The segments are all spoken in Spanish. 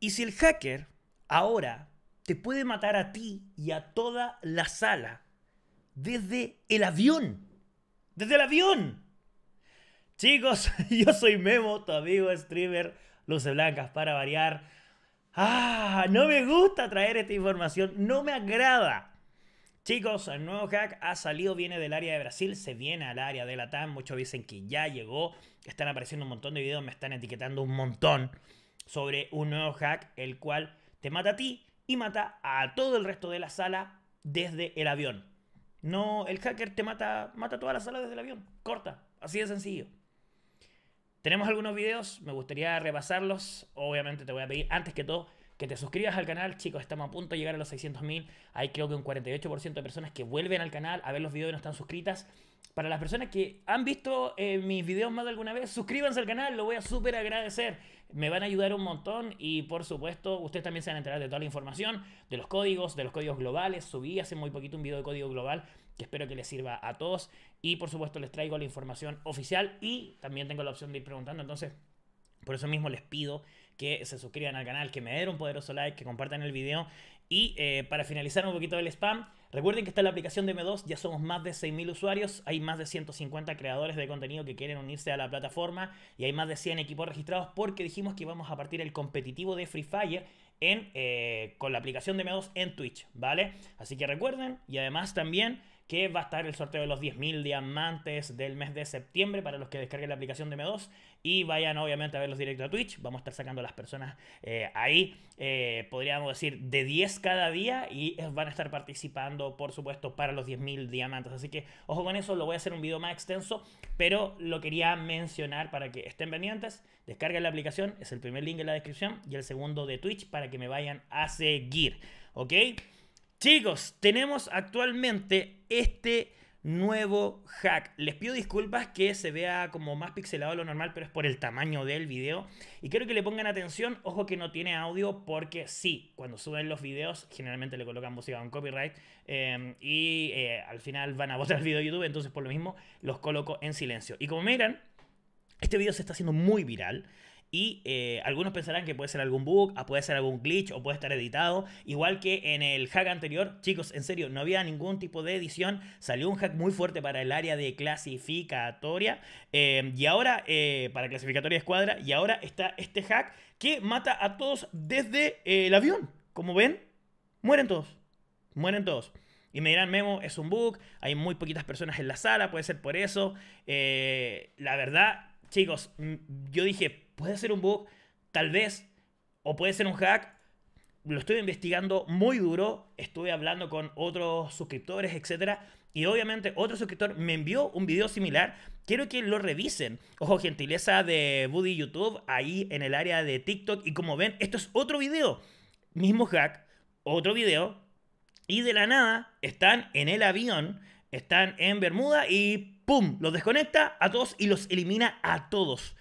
Y si el hacker ahora te puede matar a ti y a toda la sala desde el avión, desde el avión. Chicos, yo soy Memo, tu amigo streamer, luces blancas para variar. Ah, no me gusta traer esta información, no me agrada. Chicos, el nuevo hack ha salido, viene del área de Brasil, se viene al área de Latam. Muchos dicen que ya llegó, están apareciendo un montón de videos, me están etiquetando un montón sobre un nuevo hack, el cual te mata a ti y mata a todo el resto de la sala desde el avión. No, el hacker te mata, mata toda la sala desde el avión. Corta, así de sencillo. Tenemos algunos videos, me gustaría repasarlos. Obviamente te voy a pedir antes que todo que te suscribas al canal, chicos, estamos a punto de llegar a los 600.000. Hay creo que un 48% de personas que vuelven al canal a ver los videos y no están suscritas. Para las personas que han visto eh, mis videos más de alguna vez, suscríbanse al canal, lo voy a súper agradecer. Me van a ayudar un montón y por supuesto ustedes también se van a enterar de toda la información, de los códigos, de los códigos globales. Subí hace muy poquito un video de código global que espero que les sirva a todos y por supuesto les traigo la información oficial y también tengo la opción de ir preguntando. Entonces, por eso mismo les pido que se suscriban al canal, que me den un poderoso like, que compartan el video. Y eh, para finalizar un poquito del spam, recuerden que está la aplicación de M2, ya somos más de 6.000 usuarios, hay más de 150 creadores de contenido que quieren unirse a la plataforma y hay más de 100 equipos registrados porque dijimos que vamos a partir el competitivo de Free Fire eh, con la aplicación de M2 en Twitch, ¿vale? Así que recuerden y además también que va a estar el sorteo de los 10.000 diamantes del mes de septiembre para los que descarguen la aplicación de M2 y vayan obviamente a verlos directo a Twitch. Vamos a estar sacando a las personas eh, ahí, eh, podríamos decir, de 10 cada día y van a estar participando, por supuesto, para los 10.000 diamantes. Así que ojo con eso, lo voy a hacer un video más extenso, pero lo quería mencionar para que estén pendientes. Descarguen la aplicación, es el primer link en la descripción y el segundo de Twitch para que me vayan a seguir. ¿Ok? Chicos, tenemos actualmente este nuevo hack. Les pido disculpas que se vea como más pixelado de lo normal, pero es por el tamaño del video. Y quiero que le pongan atención, ojo que no tiene audio, porque sí, cuando suben los videos, generalmente le colocan música con copyright em, y eh, al final van a botar el video de YouTube, entonces por lo mismo los coloco en silencio. Y como miran, este video se está haciendo muy viral. Y eh, algunos pensarán que puede ser algún bug, ah, puede ser algún glitch o puede estar editado. Igual que en el hack anterior, chicos, en serio, no había ningún tipo de edición. Salió un hack muy fuerte para el área de clasificatoria. Eh, y ahora, eh, para clasificatoria de escuadra. Y ahora está este hack que mata a todos desde el avión. Como ven, mueren todos. Mueren todos. Y me dirán, Memo, es un bug, hay muy poquitas personas en la sala, puede ser por eso. la verdad, chicos, mm, yo dije, Puede ser un bug, tal vez, o puede ser un hack. Lo estoy investigando muy duro, estuve hablando con otros suscriptores, etc. y obviamente otro suscriptor me envió un video similar. Quiero que lo revisen. Ojo, gentileza de Buddy YouTube, ahí en el área de TikTok. Y como ven, esto es otro video. Mismo hack, otro video. Y de la nada, están en el avión, están en Bermuda y ¡pum! Los desconecta a todos y los elimina a todos.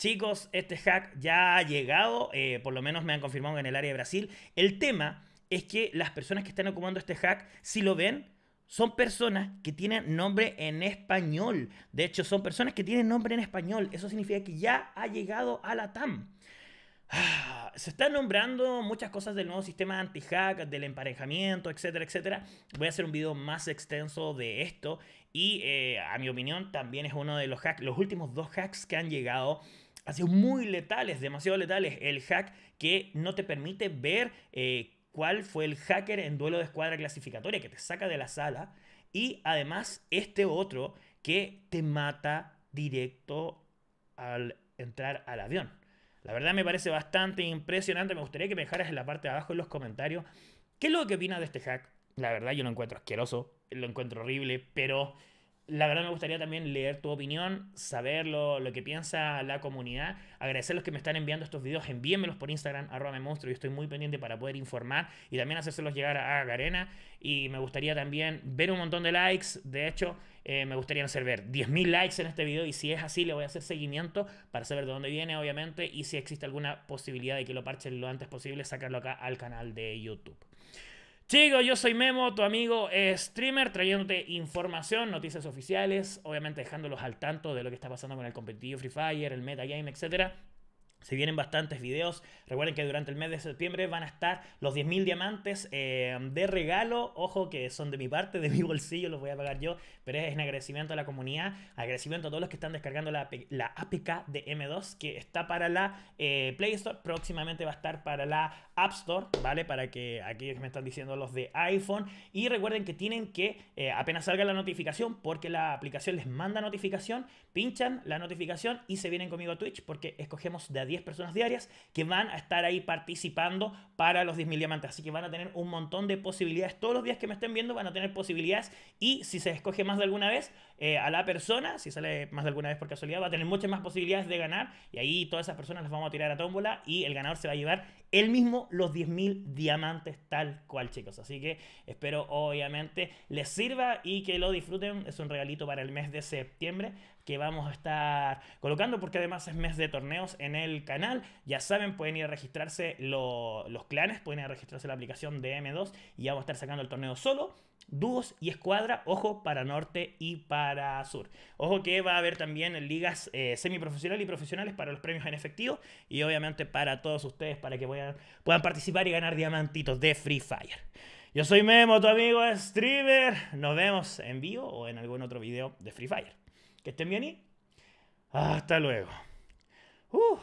Chicos, este hack ya ha llegado, eh, por lo menos me han confirmado en el área de Brasil. El tema es que las personas que están ocupando este hack, si lo ven, son personas que tienen nombre en español. De hecho, son personas que tienen nombre en español. Eso significa que ya ha llegado a la TAM. Ah, se están nombrando muchas cosas del nuevo sistema anti-hack, del emparejamiento, etcétera, etcétera. Voy a hacer un video más extenso de esto y eh, a mi opinión también es uno de los hacks, los últimos dos hacks que han llegado ha sido muy letales, demasiado letales el hack que no te permite ver eh, cuál fue el hacker en duelo de escuadra clasificatoria que te saca de la sala y además este otro que te mata directo al entrar al avión. La verdad me parece bastante impresionante, me gustaría que me dejaras en la parte de abajo en los comentarios qué es lo que opinas de este hack. La verdad yo lo encuentro asqueroso, lo encuentro horrible, pero la verdad me gustaría también leer tu opinión, saber lo, que piensa la comunidad, agradecer a los que me están enviando estos videos, envíenmelos por Instagram, arroba me monstruo, yo estoy muy pendiente para poder informar y también hacérselos llegar a, Garena y me gustaría también ver un montón de likes, de hecho eh, me gustaría hacer ver 10.000 likes en este video y si es así le voy a hacer seguimiento para saber de dónde viene obviamente y si existe alguna posibilidad de que lo parchen lo antes posible, sacarlo acá al canal de YouTube. Chicos, yo soy Memo, tu amigo eh, streamer, trayéndote información, noticias oficiales, obviamente dejándolos al tanto de lo que está pasando con el competitivo Free Fire, el metagame, etc. Se vienen bastantes videos. Recuerden que durante el mes de septiembre van a estar los 10.000 diamantes eh, de regalo. Ojo que son de mi parte, de mi bolsillo, los voy a pagar yo. Pero es en agradecimiento a la comunidad, agradecimiento a todos los que están descargando la, APK de M2, que está para la eh, Play Store. Próximamente va a estar para la App Store, ¿vale? Para que aquellos que me están diciendo los de iPhone. Y recuerden que tienen que, eh, apenas salga la notificación, porque la aplicación les manda notificación, pinchan la notificación y se vienen conmigo a Twitch, porque escogemos de a 10 personas diarias que van a estar ahí participando para los 10.000 diamantes. Así que van a tener un montón de posibilidades. Todos los días que me estén viendo van a tener posibilidades. Y si se escoge más de alguna vez eh, a la persona, si sale más de alguna vez por casualidad, va a tener muchas más posibilidades de ganar. Y ahí todas esas personas las vamos a tirar a tómbola y el ganador se va a llevar él mismo los 10.000 diamantes tal cual, chicos. Así que espero obviamente les sirva y que lo disfruten. Es un regalito para el mes de septiembre que vamos a estar colocando porque además es mes de torneos en el canal. Ya saben, pueden ir a registrarse los clanes, pueden ir a registrarse la aplicación de M2 y ya vamos a estar sacando el torneo solo dúos y escuadra, ojo para norte y para sur. Ojo que va a haber también ligas eh, semiprofesionales y profesionales para los premios en efectivo y obviamente para todos ustedes para que puedan puedan, participar y ganar diamantitos de Free Fire. Yo soy Memo, tu amigo streamer. Nos vemos en vivo o en algún otro video de Free Fire. Que estén bien y hasta luego. Uh.